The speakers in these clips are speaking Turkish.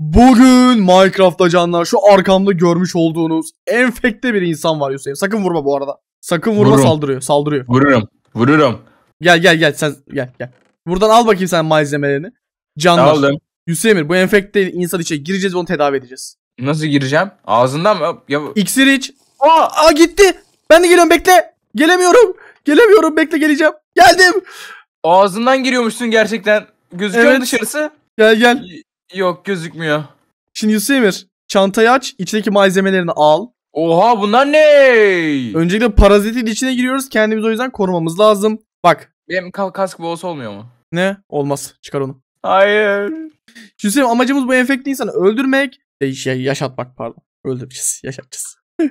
Bugün Minecraft'ta canlar şu arkamda görmüş olduğunuz enfekte bir insan var Yusuf. Sakın vurma bu arada. Sakın vurma Vururum. saldırıyor. Saldırıyor. Vururum. Vururum. Gel gel gel sen gel gel. Buradan al bakayım sen malzemelerini. Canlar. Aldım. Yusuf Emir bu enfekte insan içe gireceğiz onu tedavi edeceğiz. Nasıl gireceğim? Ağzından mı? Ya... İksir iç. Aa, aa gitti. Ben de geliyorum bekle. Gelemiyorum. Gelemiyorum bekle geleceğim. Geldim. Ağzından giriyormuşsun gerçekten. Gözüküyor evet. dışarısı. Gel gel. Yok gözükmüyor. Şimdi Yusuf Emir çantayı aç içindeki malzemelerini al. Oha bunlar ne? Öncelikle parazitin içine giriyoruz kendimizi o yüzden korumamız lazım. Bak. Benim kask boğası olmuyor mu? Ne? Olmaz çıkar onu. Hayır. Şimdi amacımız bu enfekte insanı öldürmek. Ya, yaşatmak pardon. Öldüreceğiz yaşatacağız.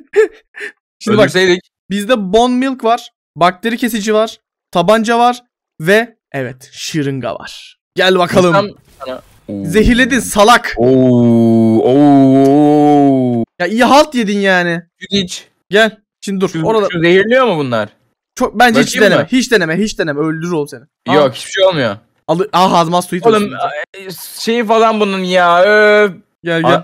Şimdi Ölürseydik. bak bizde bon milk var. Bakteri kesici var. Tabanca var. Ve evet şırınga var. Gel bakalım. Sen, Zehirledin salak. Oo, oo. Ya iyi halt yedin yani. Hiç. Gel. Şimdi dur. Şu, Orada... şu zehirliyor mu bunlar? Çok bence Bakayım hiç deneme. Mı? Hiç deneme, hiç deneme. Öldür ol seni. Yok, hiçbir şey olmuyor. Al, ah hazmat suyu. Oğlum e, şeyi falan bunun ya. Öf. Gel gel.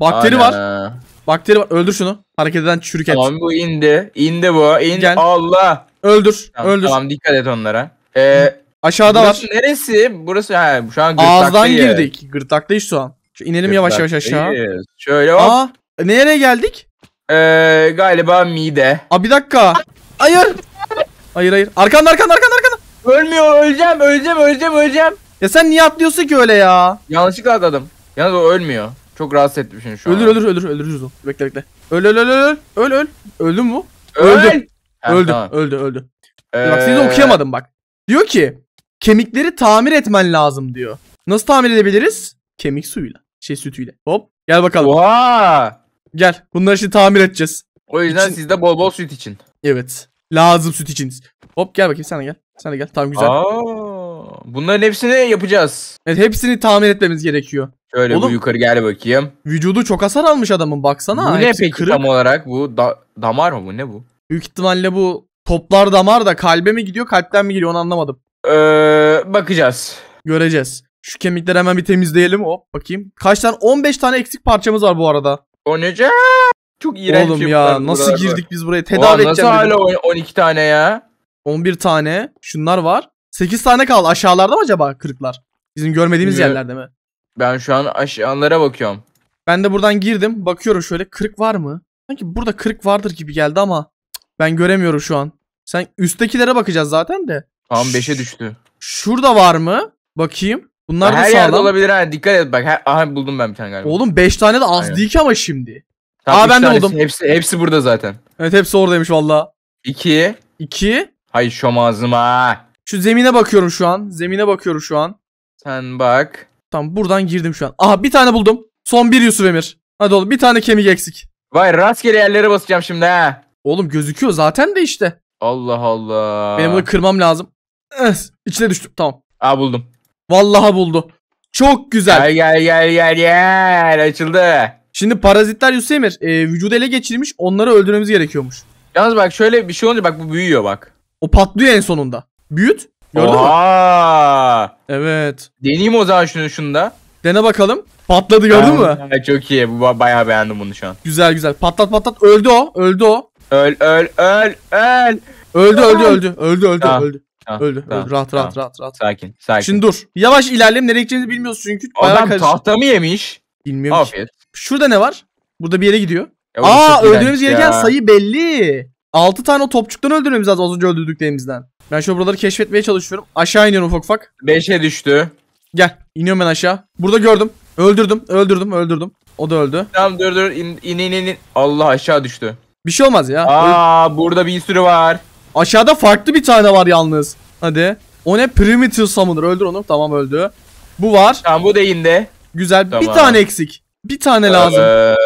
Bakteri Aynen. var. Bakteri var. Öldür şunu. Hareket eden çürük Tamam bu indi. İndi bu. İndi. Gel. Allah. Öldür. Tamam, öldür. Tamam dikkat et onlara. Ee, Aşağıda burası var. Neresi? Burası ha, şu an gırtaktayız. Ağızdan girdik. Gırtaktayız şu an. Şu inelim yavaş yavaş aşağı. Şöyle hop. Aa, nereye geldik? Ee, galiba mide. Aa bir dakika. Hayır. Hayır hayır. Arkanda arkanda arkanda arkanda. Ölmüyor öleceğim öleceğim öleceğim öleceğim. Ya sen niye atlıyorsun ki öyle ya? Yanlışlıkla atladım. Yalnız o ölmüyor. Çok rahatsız etmişsin şu an. Ölür ölür ölür ölürüz o. Bekle bekle. Öl öl öl öl öl öl. Öldün mü? Öl. Öldü. Öl. Öldü. Tamam. öldü öldü. Ee... Bak sizi okuyamadım bak. Diyor ki Kemikleri tamir etmen lazım diyor. Nasıl tamir edebiliriz? Kemik suyuyla. Şey sütüyle. Hop. Gel bakalım. Oha. Gel. Bunları şimdi tamir edeceğiz. O yüzden için... sizde bol bol süt için. Evet. Lazım süt için. Hop gel bakayım sen de gel. Sen de gel. Tamam güzel. Aa, bunların hepsini yapacağız. Evet hepsini tamir etmemiz gerekiyor. Şöyle Oğlum, bu yukarı gel bakayım. Vücudu çok hasar almış adamın baksana. Bu ne peki kırık. tam olarak? Bu da damar mı bu? Ne bu? Büyük ihtimalle bu toplar damar da kalbe mi gidiyor kalpten mi geliyor onu anlamadım. Ee, bakacağız. Göreceğiz. Şu kemikleri hemen bir temizleyelim. Hop bakayım. Kaç tane? 15 tane eksik parçamız var bu arada. O nece? Çok iğrenç Oğlum ya nasıl burada. girdik biz buraya? Tedavi Ulan edeceğim. Nasıl hala 12 tane ya? 11 tane. Şunlar var. 8 tane kaldı. Aşağılarda mı acaba kırıklar? Bizim görmediğimiz Bilmiyorum. yerlerde mi? Ben şu an aşağılara bakıyorum. Ben de buradan girdim. Bakıyorum şöyle kırık var mı? Sanki burada kırık vardır gibi geldi ama ben göremiyorum şu an. Sen üsttekilere bakacağız zaten de. Tam 5'e düştü. Şurada var mı? Bakayım. Bunlar da her sağlam. yerde olabilir ha. Dikkat et bak. Her, aha buldum ben bir tane galiba. Oğlum 5 tane de az Aynen. değil ki ama şimdi. Tam Aa ben de buldum. Hepsi, hepsi burada zaten. Evet hepsi oradaymış valla. 2. 2. Hay şom ağzıma. Şu zemine bakıyorum şu an. Zemine bakıyorum şu an. Sen bak. Tamam buradan girdim şu an. Aha bir tane buldum. Son bir Yusuf Emir. Hadi oğlum bir tane kemik eksik. Vay rastgele yerlere basacağım şimdi ha. Oğlum gözüküyor zaten de işte. Allah Allah. Benim bunu kırmam lazım. Eh, içine düştüm. Tamam. Aa buldum. Vallahi buldu. Çok güzel. Gel gel gel gel gel. Açıldı. Şimdi parazitler Yusuf Emir e, vücudu ele geçirmiş onları öldürmemiz gerekiyormuş. Yalnız bak şöyle bir şey olunca bak bu büyüyor bak. O patlıyor en sonunda. Büyüt. Gördün Oha! mü? Evet. Deneyeyim o zaman şunu şunda. Dene bakalım. Patladı gördün mü? çok iyi. Bu bayağı beğendim bunu şu an. Güzel güzel. Patlat patlat. Öldü o. Öldü o. Öl öl öl öl. Öldü öldü öldü. Öldü öldü öldü. Tamam, öldü. Tamam, öldü. Rahat tamam. rahat rahat rahat. Sakin sakin. Şimdi dur. Yavaş ilerleyelim. Nereye gideceğimizi bilmiyoruz çünkü. Adam tahta mı yemiş. Bilmiyorum Afiyet. Ki. Şurada ne var? Burada bir yere gidiyor. Ya Aa öldürmemiz gereken ya. sayı belli. 6 tane o topçuktan öldürmemiz lazım az önce öldürdüklerimizden. Ben şu buraları keşfetmeye çalışıyorum. Aşağı iniyorum ufak ufak. 5'e düştü. Gel. iniyorum ben aşağı. Burada gördüm. Öldürdüm. Öldürdüm. Öldürdüm. O da öldü. Tamam dur dur. İn in in. in. Allah aşağı düştü. Bir şey olmaz ya. Aa burada bir sürü var. Aşağıda farklı bir tane var yalnız. Hadi. O ne? Primitive Summoner. Öldür onu. Tamam öldü. Bu var. Tamam bu da Güzel. Tamam. Bir tane eksik. Bir tane ee, lazım. Ee,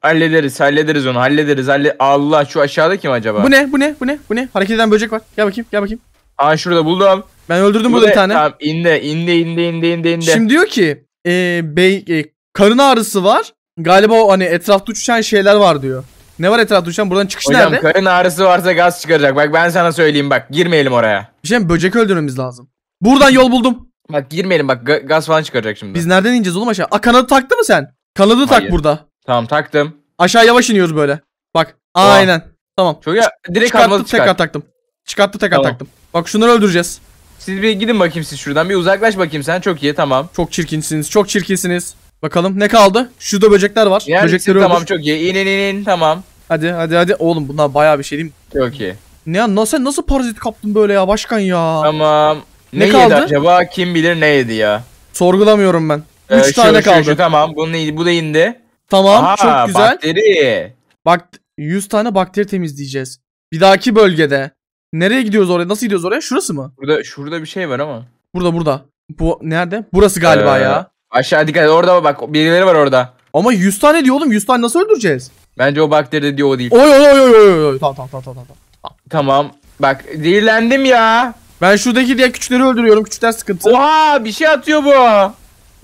hallederiz hallederiz onu hallederiz. Halle Allah şu aşağıda kim acaba? Bu ne bu ne bu ne bu ne? Hareket eden böcek var. Gel bakayım gel bakayım. Aa şurada buldum. Ben öldürdüm bu burada bir tane. Tamam indi indi indi indi indi indi. Şimdi diyor ki e, bey, e, karın ağrısı var. Galiba o hani etrafta uçuşan şeyler var diyor. Ne var etrafta duşan Buradan çıkış Hocam nerede? karın ağrısı varsa gaz çıkaracak. Bak ben sana söyleyeyim bak. Girmeyelim oraya. Bir Böcek öldürmemiz lazım. Buradan yol buldum. Bak girmeyelim bak gaz falan çıkaracak şimdi. Biz nereden ineceğiz oğlum aşağı? Aa kanadı taktı mı sen? Kanadı tak burada. Tamam taktım. Aşağı yavaş iniyoruz böyle. Bak. Oha. Aynen. Tamam. Çok ya direkt Çıkarttı kalmadı tekrar taktım. Çıkarttı tekrar Tamam. taktım. Bak şunları öldüreceğiz. Siz bir gidin bakayım siz şuradan. Bir uzaklaş bakayım sen. Çok iyi tamam. Çok çirkinsiniz. Çok çirkinsiniz. Bakalım ne kaldı? Şurada böcekler var. Yer misin? Böcekleri öldür. tamam çok iyi. İnin inin tamam. Hadi hadi hadi. Oğlum bunlar bayağı bir şey değil mi? Çok Ne ya nasıl, nasıl parazit kaptın böyle ya başkan ya? Tamam. Ne, ne kaldı? yedi acaba? Kim bilir ne yedi ya? Sorgulamıyorum ben. Ee, tane şu, kaldı. Şu, tamam. Bunun iyi, bu da indi. Tamam. Aha, çok güzel. Bakteri. Bak 100 tane bakteri temizleyeceğiz. Bir dahaki bölgede. Nereye gidiyoruz oraya? Nasıl gidiyoruz oraya? Şurası mı? Burada şurada bir şey var ama. Burada burada. Bu nerede? Burası galiba ee, ya. Aşağı dikkat. et. Orada bak birileri var orada. Ama 100 tane diyor oğlum. 100 tane nasıl öldüreceğiz? Bence o bakteri de diyor o değil. Oy oy oy oy oy. Tamam tamam tamam tamam. Tamam. Bak zehirlendim ya. Ben şuradaki diğer küçükleri öldürüyorum. Küçükler sıkıntı. Oha bir şey atıyor bu.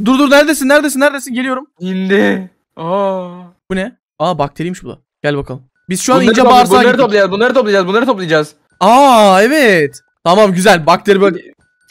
Dur dur neredesin neredesin neredesin geliyorum. İndi. Aa. Bu ne? Aa bakteriymiş bu da. Gel bakalım. Biz şu an bunları ince bağırsağa Bunları toplayacağız bunları toplayacağız bunları toplayacağız. Aa evet. Tamam güzel bakteri bak.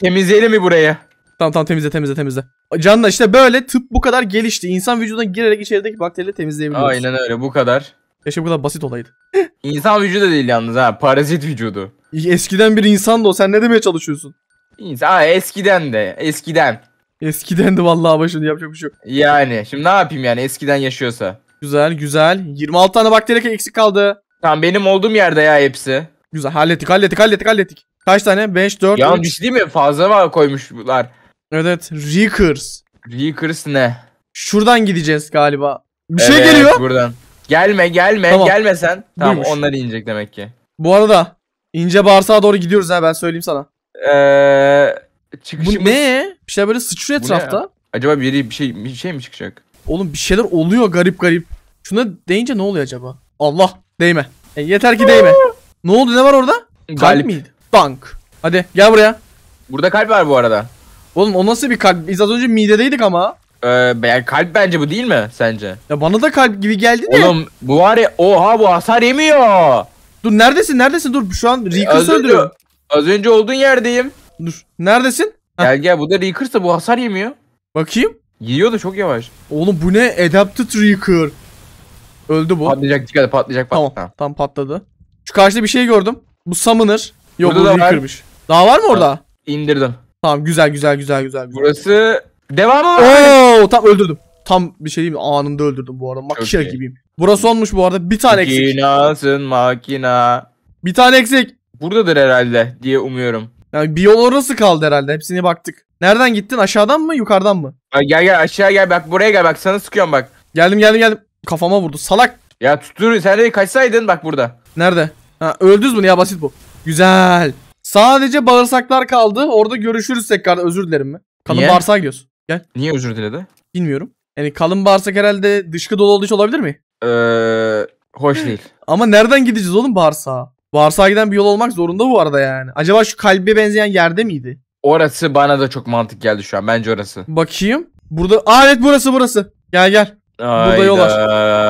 Temizleyelim mi burayı? Tamam tamam temizle temizle temizle. Canla işte böyle tıp bu kadar gelişti. İnsan vücuduna girerek içerideki bakterileri temizleyebiliyoruz. Aynen öyle bu kadar. Keşke bu kadar basit olaydı. İnsan vücudu değil yalnız ha parazit vücudu. Eskiden bir insan da o sen ne demeye çalışıyorsun? İnsan ha, eskiden de eskiden. Eskiden de vallahi başını yapacak bir şey yok. Yani şimdi ne yapayım yani eskiden yaşıyorsa. Güzel güzel. 26 tane bakteri eksik kaldı. Tamam benim olduğum yerde ya hepsi. Güzel hallettik hallettik hallettik hallettik. Kaç tane? 5, 4, Ya bir şey değil mi? Fazla var koymuşlar. Evet. Reekers. Reekers ne? Şuradan gideceğiz galiba. Bir şey evet, şey geliyor. buradan. Gelme gelme tamam. gelme sen. Tamam Duymuş. onlar inecek demek ki. Bu arada ince bağırsağa doğru gidiyoruz ha ben söyleyeyim sana. Eee çıkışımız... Bu ne? Bir şey böyle sıçrıyor etrafta. Acaba biri bir şey bir şey mi çıkacak? Oğlum bir şeyler oluyor garip garip. Şuna değince ne oluyor acaba? Allah değme. E, yeter ki değme. ne oldu ne var orada? Kalp, kalp miydi? Dank. Hadi gel buraya. Burada kalp var bu arada. Oğlum o nasıl bir kalp? Biz az önce midedeydik ama. Ee, yani kalp bence bu değil mi sence? Ya bana da kalp gibi geldi de. Oğlum bu var ya oha bu hasar yemiyor. Dur neredesin neredesin dur şu an Reakers'ı söndürüyor. Az önce olduğun yerdeyim. Dur neredesin? Gel gel bu da Reakers'ı bu hasar yemiyor. Bakayım. Yiyor da çok yavaş. Oğlum bu ne Adapted Reaker. Öldü bu. Patlayacak dikkat patlayacak patlayacak. Tamam tam patladı. Şu karşıda bir şey gördüm. Bu Summoner. Yok Burada bu Reaker'mış. Daha var mı orada? Ha, indirdim. Tamam güzel güzel güzel güzel. Burası devamı var. Oo, tam öldürdüm. Tam bir şey diyeyim anında öldürdüm bu arada. Makina iyi. gibiyim. Burası olmuş bu arada. Bir tane eksik. Makinasın makina. Bir tane eksik. Buradadır herhalde diye umuyorum. Yani bir yol orası kaldı herhalde. Hepsini baktık. Nereden gittin? Aşağıdan mı? Yukarıdan mı? Ay, gel gel aşağı gel. Bak buraya gel. Bak sana sıkıyorum bak. Geldim geldim geldim. Kafama vurdu. Salak. Ya tutur. Sen de kaçsaydın bak burada. Nerede? Ha, öldüz bunu ya basit bu. Güzel. Sadece bağırsaklar kaldı. Orada görüşürüz tekrar. Özür dilerim mi? Kalın Niye? bağırsağa gidiyoruz. Gel. Niye özür diledi? Bilmiyorum. Yani kalın bağırsak herhalde dışkı dolu olduğu için olabilir mi? Ee, hoş değil. Ama nereden gideceğiz oğlum bağırsağa? Bağırsağa giden bir yol olmak zorunda bu arada yani. Acaba şu kalbe benzeyen yerde miydi? Orası bana da çok mantık geldi şu an. Bence orası. Bakayım. Burada. Aa evet burası burası. Gel gel. Ayda. Burada yol var.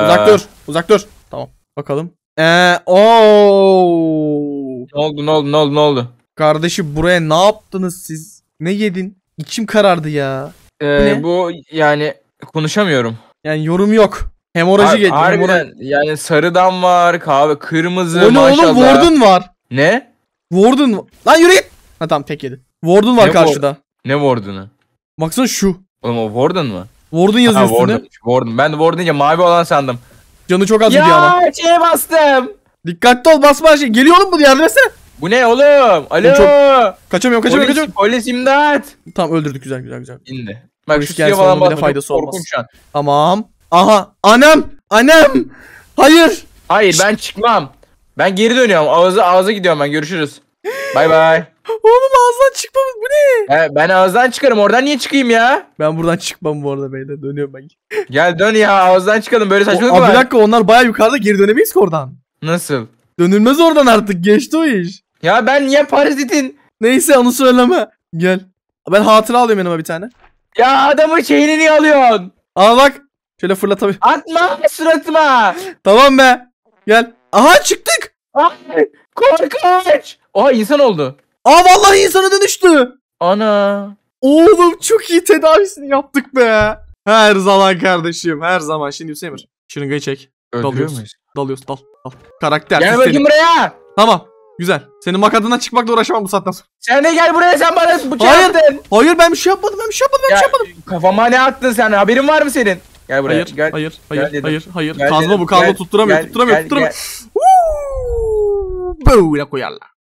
Uzak dur. Uzak dur. Tamam. Bakalım. Ee, ooo. Ne oldu ne oldu ne oldu ne oldu? Kardeşim buraya ne yaptınız siz? Ne yedin? İçim karardı ya. Ee, ne? Bu yani konuşamıyorum. Yani yorum yok. Hemorajı Har geçti. Harbiden yani sarıdan var kahve kırmızı o maşallah. Oğlum Warden var. Ne? Warden Lan yürü git. Ha tamam tek yedi. Warden var ne karşıda. ne Warden'ı? Baksana şu. Oğlum o Warden mı? Warden yazıyor ha, üstüne. Warden. Warden. Ben de Warden mavi olan sandım. Canı çok az ya, gidiyor ama. Ya şeye bastım. Dikkatli ol basma şey. Geliyor oğlum bu yardım Bu ne oğlum? Alo. Çok... Kaçamıyorum kaçamıyorum polis, kaçamıyorum. Polis imdat. Tamam öldürdük güzel güzel güzel. İndi. Bak polis şu suya falan basma. faydası olmaz. Tamam. Aha. Anam. Anam. Hayır. Hayır Şşt. ben çıkmam. Ben geri dönüyorum. Ağza, ağza gidiyorum ben. Görüşürüz. bay bay. Oğlum ağızdan çıkmamız bu ne? He, ben ağızdan çıkarım. Oradan niye çıkayım ya? Ben buradan çıkmam bu arada beyler. Dönüyorum ben. Gel dön ya. Ağızdan çıkalım. Böyle saçmalık o, mı? Bir dakika onlar baya yukarıda geri dönemeyiz ki oradan. Nasıl? Dönülmez oradan artık geçti o iş. Ya ben niye parazitin? Neyse onu söyleme. Gel. Ben hatıra alıyorum yanıma bir tane. Ya adamın şeyini niye alıyorsun? Al bak. Şöyle fırlatabilir. Atma suratıma. tamam be. Gel. Aha çıktık. Ay, korkunç. Oha insan oldu. Aa vallahi insana dönüştü. Ana. Oğlum çok iyi tedavisini yaptık be. Her zaman kardeşim her zaman. Şimdi Hüseyin Şırıngayı çek. Öldürüyor muyuz? Dalıyoruz dal. dal. Karakter. Gel bakayım buraya. Tamam. Güzel. Senin makadından çıkmakla uğraşamam bu saatten sonra. Sen de gel buraya sen bana bıçağı Hayır. attın. Hayır ben bir şey yapmadım ben bir şey yapmadım ben bir şey yapmadım. Kafama ne attın sen haberin var mı senin? Gel buraya. Hayır gel, hayır gel hayır, hayır hayır. Gel kazma dedim. bu kazma gel, tutturamıyor gel, tutturamıyor gel, tutturamıyor. Gel. Böyle koyarlar.